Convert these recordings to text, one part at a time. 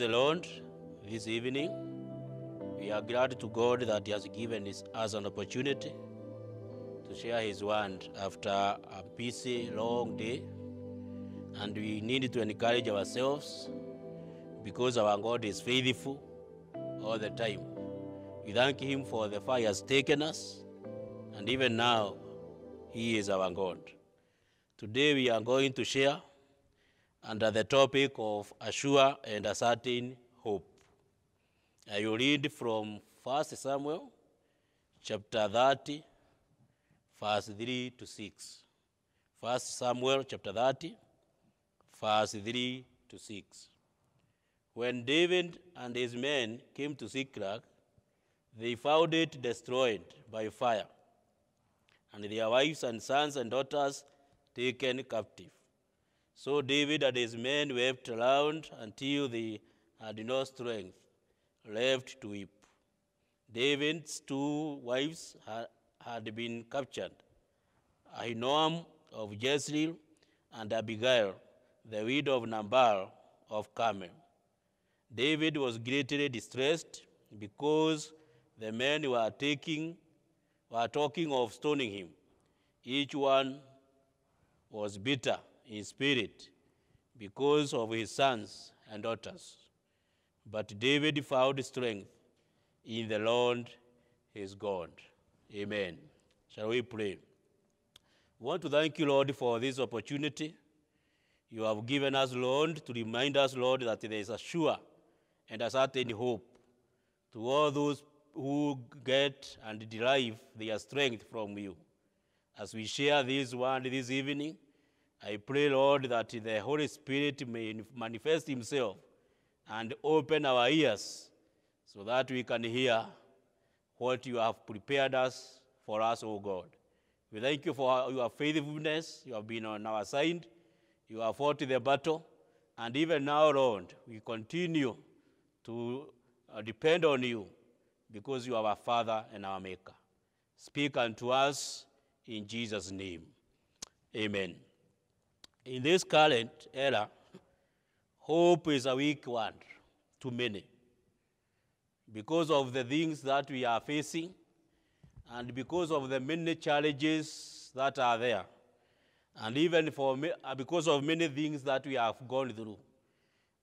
Alone, the Lord. This evening, we are glad to God that He has given us an opportunity to share His word after a busy, long day. And we need to encourage ourselves because our God is faithful all the time. We thank Him for the fire He has taken us, and even now, He is our God. Today, we are going to share under the topic of A Sure and a Certain Hope. I will read from 1 Samuel chapter 30, verse 3 to 6. 1 Samuel chapter 30, verse 3 to 6. When David and his men came to Ziklag, they found it destroyed by fire, and their wives and sons and daughters taken captive. So David and his men wept around until they had no strength left to weep. David's two wives had been captured Ahinoam of Jezreel and Abigail, the widow of Nabal of Carmel. David was greatly distressed because the men were taking were talking of stoning him. Each one was bitter in spirit because of his sons and daughters. But David found strength in the Lord his God. Amen. Shall we pray? We want to thank you, Lord, for this opportunity. You have given us, Lord, to remind us, Lord, that there is a sure and a certain hope to all those who get and derive their strength from you. As we share this word this evening, I pray, Lord, that the Holy Spirit may manifest Himself and open our ears so that we can hear what you have prepared us for us, O God. We thank you for your faithfulness. You have been on our side. You have fought the battle. And even now, Lord, we continue to uh, depend on you because you are our Father and our Maker. Speak unto us in Jesus' name. Amen. In this current era, hope is a weak one to many because of the things that we are facing and because of the many challenges that are there and even for me, uh, because of many things that we have gone through.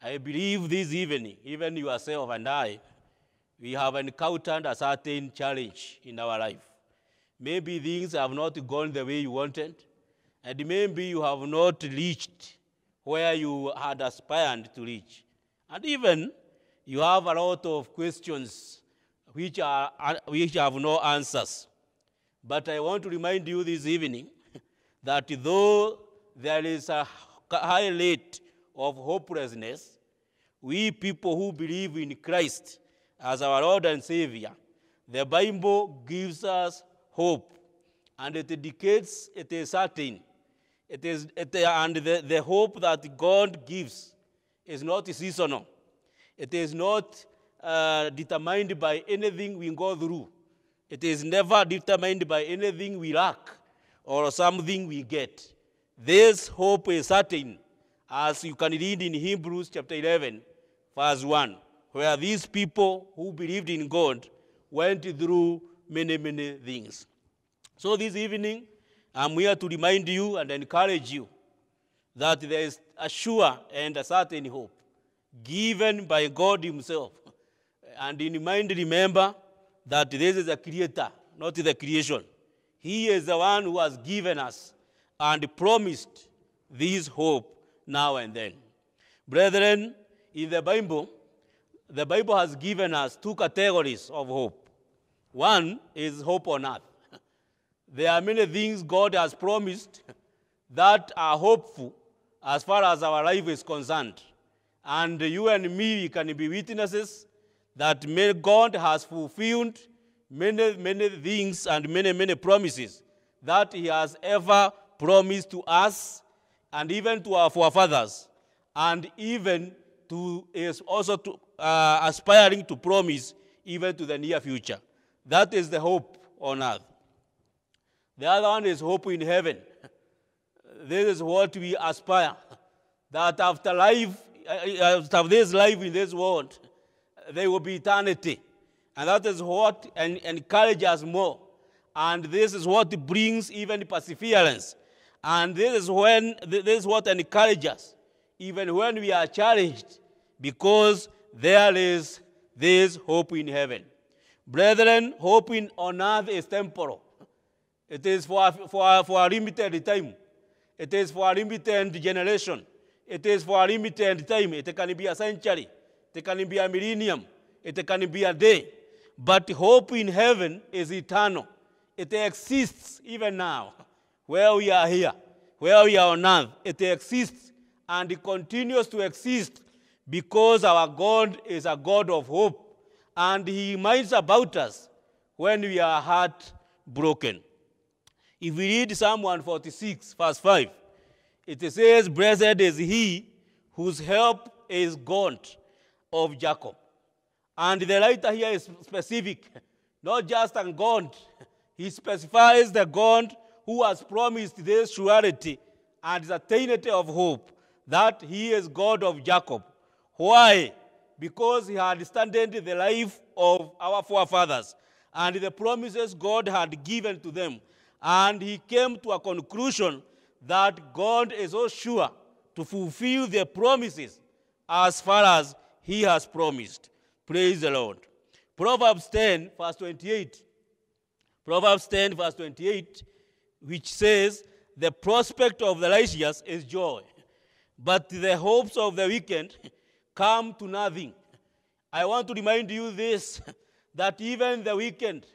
I believe this evening, even yourself and I, we have encountered a certain challenge in our life. Maybe things have not gone the way you wanted. And maybe you have not reached where you had aspired to reach. And even you have a lot of questions which, are, which have no answers. But I want to remind you this evening that though there is a high rate of hopelessness, we people who believe in Christ as our Lord and Savior, the Bible gives us hope and it indicates it is certain it is, it, and the, the hope that God gives is not seasonal. It is not uh, determined by anything we go through. It is never determined by anything we lack or something we get. This hope is certain, as you can read in Hebrews chapter 11, verse 1, where these people who believed in God went through many, many things. So this evening, I'm here to remind you and encourage you that there is a sure and a certain hope given by God Himself. And in mind, remember that this is a creator, not the creation. He is the one who has given us and promised this hope now and then. Brethren, in the Bible, the Bible has given us two categories of hope. One is hope on earth, there are many things God has promised that are hopeful as far as our life is concerned. And you and me can be witnesses that God has fulfilled many, many things and many, many promises that He has ever promised to us and even to our forefathers, and even to is also to, uh, aspiring to promise even to the near future. That is the hope on earth. The other one is hope in heaven. This is what we aspire that after life, uh, uh, after this life in this world, there will be eternity. And that is what encourages us more. And this is what brings even perseverance. And this is when this is what encourages us, even when we are challenged, because there is this hope in heaven. Brethren, hope in on earth is temporal. It is for, for, for a limited time. It is for a limited generation. It is for a limited time. It can be a century. It can be a millennium. It can be a day. But hope in heaven is eternal. It exists even now, where we are here, where we are on earth. It exists and it continues to exist because our God is a God of hope and He minds about us when we are heartbroken. If we read Psalm 146, verse 5, it says, Blessed is he whose help is God of Jacob. And the writer here is specific, not just and God. He specifies the God who has promised this surety and certainty of hope that he is God of Jacob. Why? Because he had standed the life of our forefathers and the promises God had given to them and he came to a conclusion that God is so sure to fulfill the promises as far as he has promised. Praise the Lord. Proverbs 10, verse 28. Proverbs 10, verse 28, which says, The prospect of the righteous is joy, but the hopes of the wicked come to nothing. I want to remind you this that even the wicked,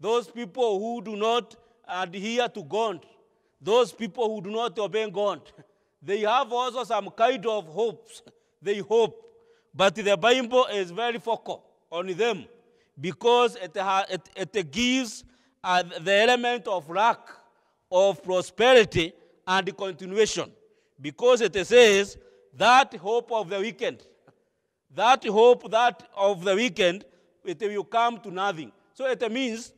those people who do not adhere to God, those people who do not obey God, they have also some kind of hopes. They hope. But the Bible is very focal on them because it, it, it gives uh, the element of lack, of prosperity, and continuation. Because it says that hope of the weekend, that hope that of the weekend, it will come to nothing. So it means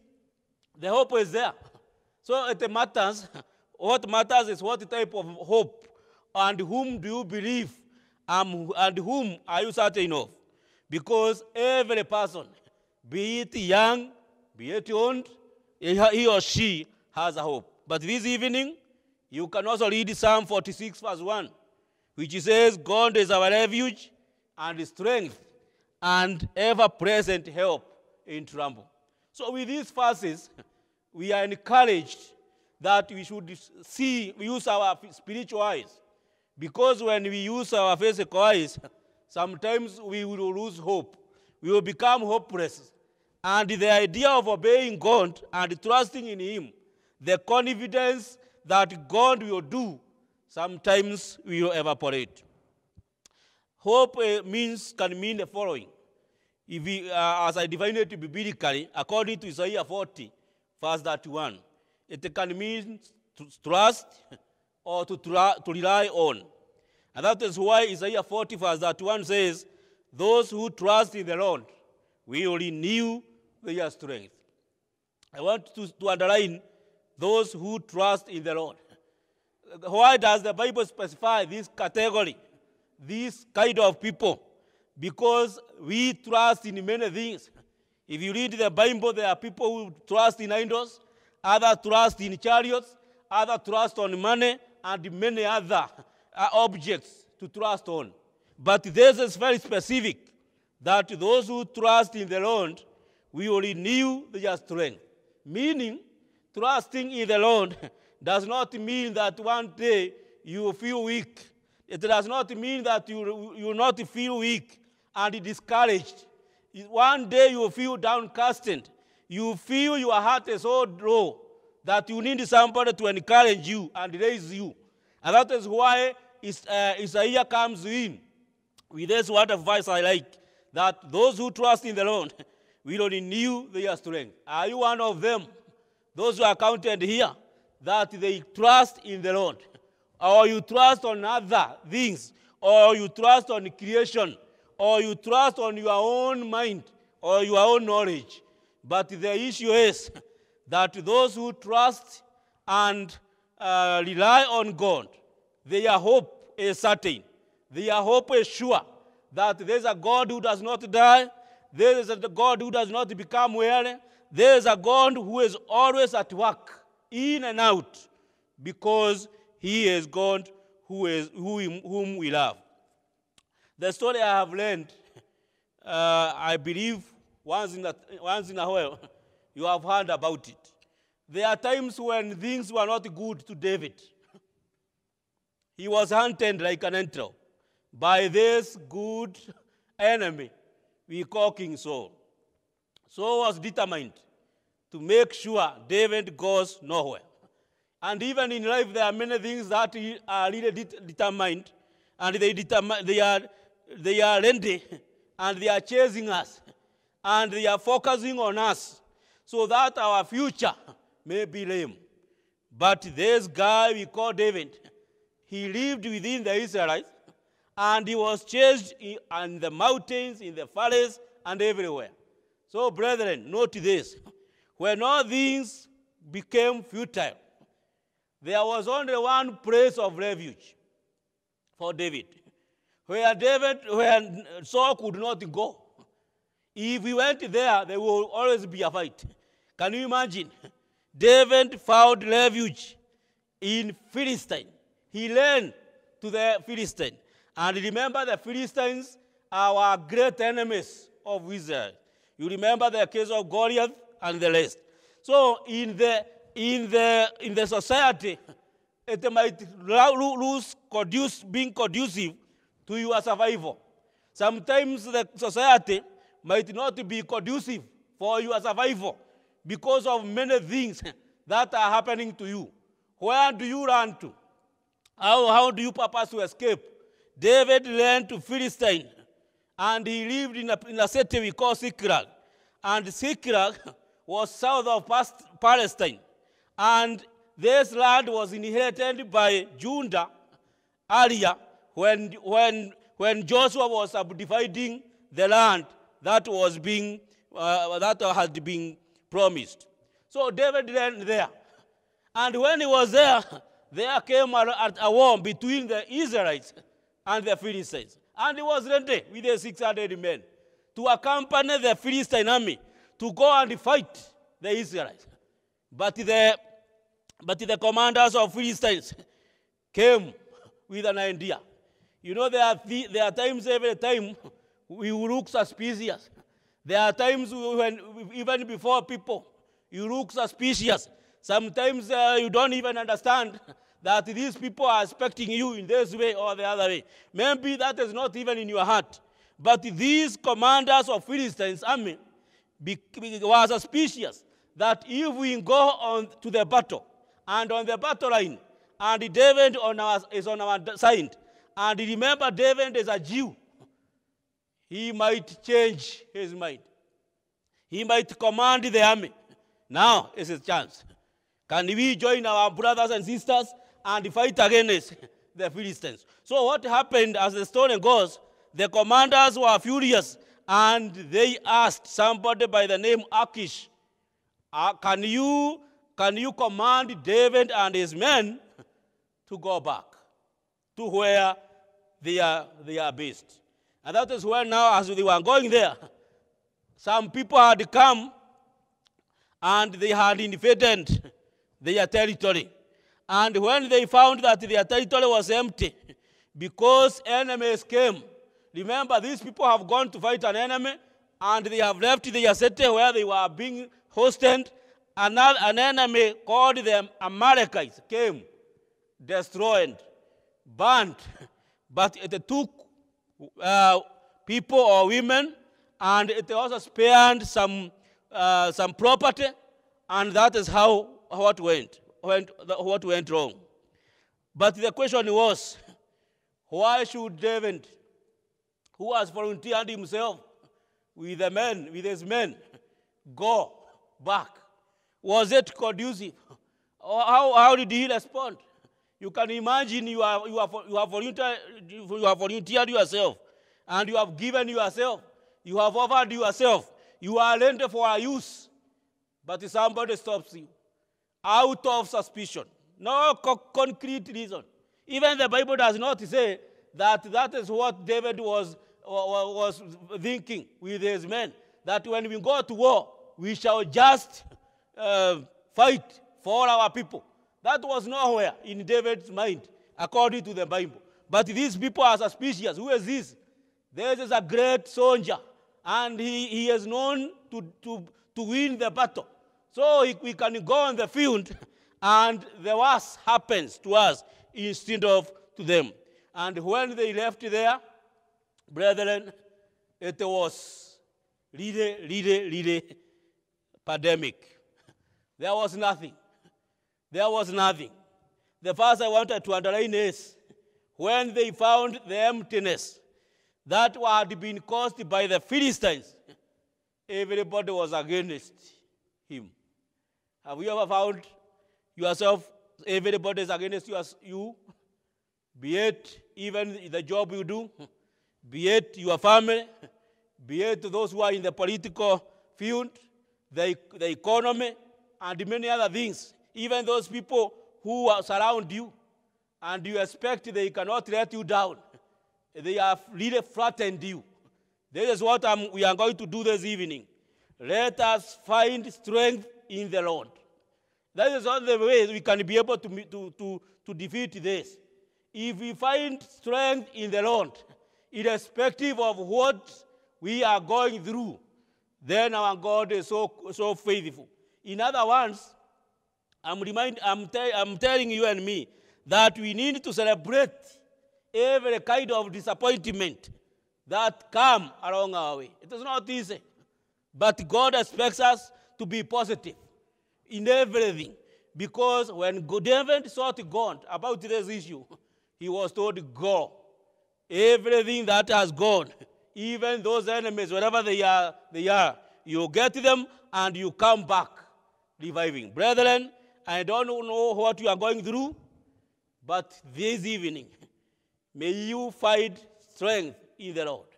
the hope is there. So it matters. What matters is what type of hope and whom do you believe um, and whom are you certain of? Because every person, be it young, be it old, he or she has a hope. But this evening, you can also read Psalm 46, verse 1, which says, God is our refuge and strength and ever present help in trouble. So, with these verses, we are encouraged that we should see, use our spiritual eyes. Because when we use our physical eyes, sometimes we will lose hope. We will become hopeless. And the idea of obeying God and trusting in Him, the confidence that God will do, sometimes will evaporate. Hope uh, means can mean the following. If we, uh, as I define it biblically, according to Isaiah 40, verse 31. It can mean to trust or to, to rely on. And that is why Isaiah 40, verse 31 says, Those who trust in the Lord will renew their strength. I want to, to underline those who trust in the Lord. Why does the Bible specify this category, this kind of people? Because we trust in many things. If you read the Bible, there are people who trust in idols, others trust in chariots, others trust on money, and many other uh, objects to trust on. But this is very specific that those who trust in the Lord will renew their strength. Meaning, trusting in the Lord does not mean that one day you feel weak. It does not mean that you, you will not feel weak and discouraged. One day you feel downcasted. You feel your heart is so low that you need somebody to encourage you and raise you. And that is why uh, Isaiah comes in with this word of advice I like that those who trust in the Lord will renew their strength. Are you one of them? Those who are counted here, that they trust in the Lord. Or you trust on other things, or you trust on creation or you trust on your own mind or your own knowledge. But the issue is that those who trust and uh, rely on God, their hope is certain. Their hope is sure that there is a God who does not die, there is a God who does not become weary, there is a God who is always at work, in and out, because he is God who is, who, whom we love. The story I have learned, uh, I believe once in, a, once in a while, you have heard about it. There are times when things were not good to David. He was hunted like an antelope by this good enemy we call King Saul. Saul was determined to make sure David goes nowhere. And even in life, there are many things that are uh, really determined, and they, determine, they are they are ready and they are chasing us and they are focusing on us so that our future may be lame. But this guy we call David, he lived within the Israelites and he was chased in, the mountains, in the valleys, and everywhere. So, brethren, note this. When all things became futile, there was only one place of refuge for David where David, where Saul could not go. If he went there, there will always be a fight. Can you imagine? David found refuge in Philistine. He learned to the Philistine. And remember, the Philistines are our great enemies of Israel. You remember the case of Goliath and the rest. So in the in the in the society, it might lose conduce, being conducive to your survival. Sometimes the society might not be conducive for your survival because of many things that are happening to you. Where do you run to? How, how do you purpose to escape? David ran to Philistine, and he lived in a, in a city we call Siklag. And Siklag was south of Palestine. And this land was inherited by Judah earlier when, when, when Joshua was subdividing the land that was being, uh, that had been promised. So David went there. And when he was there, there came a, a war between the Israelites and the Philistines. And he was ready with the 600 men to accompany the Philistine army to go and fight the Israelites. But the, but the commanders of Philistines came with an idea. You know, there are, th- there are times every time we look suspicious. There are times when, even before people, you look suspicious. Sometimes uh, you don't even understand that these people are expecting you in this way or the other way. Maybe that is not even in your heart. But these commanders of Philistines' army were suspicious that if we go on to the battle and on the battle line, and David on our, is on our side, and remember, David is a Jew. He might change his mind. He might command the army. Now is his chance. Can we join our brothers and sisters and fight against the Philistines? So, what happened as the story goes, the commanders were furious and they asked somebody by the name Akish, uh, Can, you, can you command David and his men to go back to where they are, they are based. And that is where now, as they were going there, some people had come and they had invaded their territory. And when they found that their territory was empty, because enemies came, remember these people have gone to fight an enemy and they have left their city where they were being hosted. Another, an enemy called them Amalekites came, destroyed, burnt, but it took uh, people or women, and it also spared some, uh, some property, and that is how what went, went, what went wrong. But the question was, why should David, who has volunteered himself with the men, with his men, go back? Was it conducive? How, how did he respond? You can imagine you, are, you, are, you, have volunteered, you have volunteered yourself and you have given yourself. You have offered yourself. You are lent for a use. But somebody stops you out of suspicion. No co concrete reason. Even the Bible does not say that that is what David was, was thinking with his men. That when we go to war, we shall just uh, fight for our people. That was nowhere in David's mind, according to the Bible. But these people are suspicious. Who is this? This is a great soldier, and he, he is known to, to, to win the battle. So he, we can go on the field, and the worst happens to us instead of to them. And when they left there, brethren, it was really, really, really pandemic. There was nothing. There was nothing. The first I wanted to underline is when they found the emptiness that had been caused by the Philistines, everybody was against him. Have you ever found yourself, everybody is against you? Be it even the job you do, be it your family, be it those who are in the political field, the, the economy, and many other things even those people who surround you, and you expect they cannot let you down. They have really flattened you. This is what I'm, we are going to do this evening. Let us find strength in the Lord. That is one of the ways we can be able to, to, to, to defeat this. If we find strength in the Lord, irrespective of what we are going through, then our God is so, so faithful. In other words, I'm, remind, I'm, te- I'm telling you and me that we need to celebrate every kind of disappointment that come along our way. It is not easy, but God expects us to be positive in everything. Because when David sought God about this issue, he was told, Go. Everything that has gone, even those enemies, wherever they are, they are, you get them and you come back reviving. Brethren, I don't know what you are going through, but this evening, may you find strength in the Lord.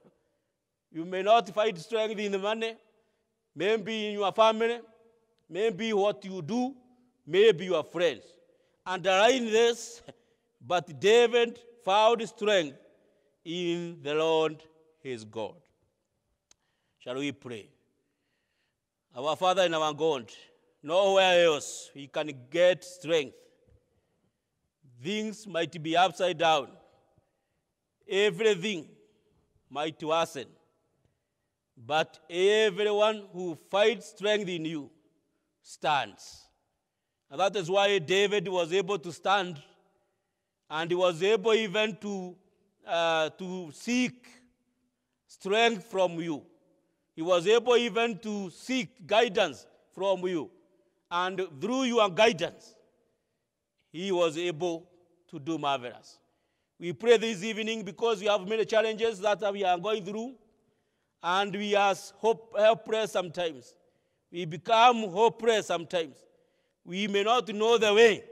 You may not find strength in the money, maybe in your family, maybe what you do, maybe your friends. Underline this, but David found strength in the Lord his God. Shall we pray? Our Father and our God, Nowhere else he can get strength. Things might be upside down. Everything might worsen. But everyone who finds strength in you stands. And that is why David was able to stand and he was able even to, uh, to seek strength from you. He was able even to seek guidance from you and through your guidance, he was able to do marvelous. We pray this evening because we have many challenges that we are going through, and we are hope, helpless sometimes. We become hopeless sometimes. We may not know the way,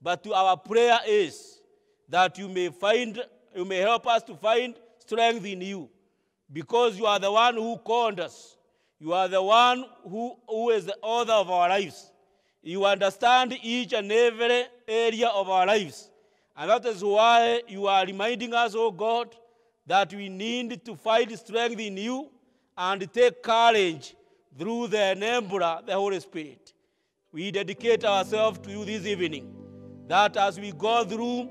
but our prayer is that you may find, you may help us to find strength in you, because you are the one who called us you are the one who, who is the author of our lives. You understand each and every area of our lives. And that is why you are reminding us, O oh God, that we need to find strength in you and take courage through the enabler, the Holy Spirit. We dedicate ourselves to you this evening, that as we go through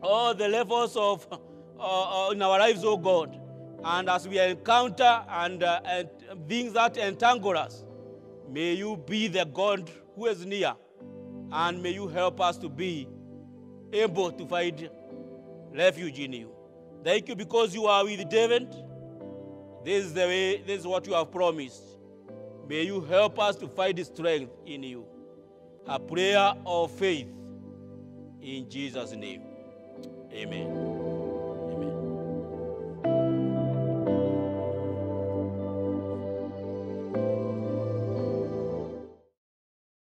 all the levels of uh, uh, in our lives, O oh God, and as we encounter and, uh, and things that entangle us, may you be the God who is near. And may you help us to be able to find refuge in you. Thank you because you are with David. This is the way, this is what you have promised. May you help us to find strength in you. A prayer of faith in Jesus' name. Amen.